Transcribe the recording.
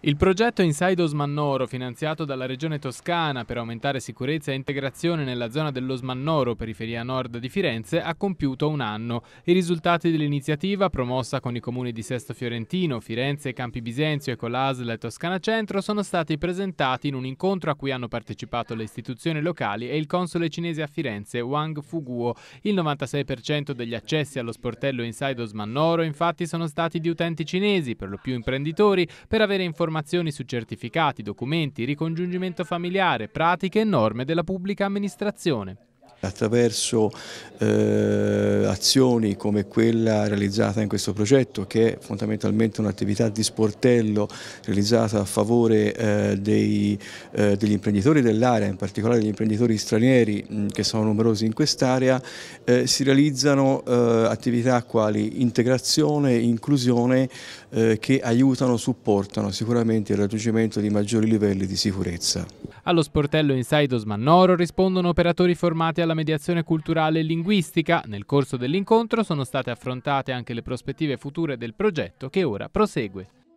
Il progetto Inside Osmannoro, finanziato dalla Regione Toscana per aumentare sicurezza e integrazione nella zona dell'Osmannoro, periferia nord di Firenze, ha compiuto un anno. I risultati dell'iniziativa, promossa con i comuni di Sesto Fiorentino, Firenze, Campi Bisenzio e con l'ASL e Toscana Centro, sono stati presentati in un incontro a cui hanno partecipato le istituzioni locali e il console cinese a Firenze, Wang Fuguo. Il 96% degli accessi allo sportello Inside Osmannoro, infatti, sono stati di utenti cinesi, per lo più imprenditori, per avere informazioni informazioni su certificati, documenti, ricongiungimento familiare, pratiche e norme della pubblica amministrazione. Attraverso eh, azioni come quella realizzata in questo progetto, che è fondamentalmente un'attività di sportello realizzata a favore eh, dei, eh, degli imprenditori dell'area, in particolare degli imprenditori stranieri mh, che sono numerosi in quest'area, eh, si realizzano eh, attività quali integrazione e inclusione eh, che aiutano, supportano sicuramente il raggiungimento di maggiori livelli di sicurezza. Allo sportello Inside Osmanoro rispondono operatori formati alla alla mediazione culturale e linguistica. Nel corso dell'incontro sono state affrontate anche le prospettive future del progetto che ora prosegue.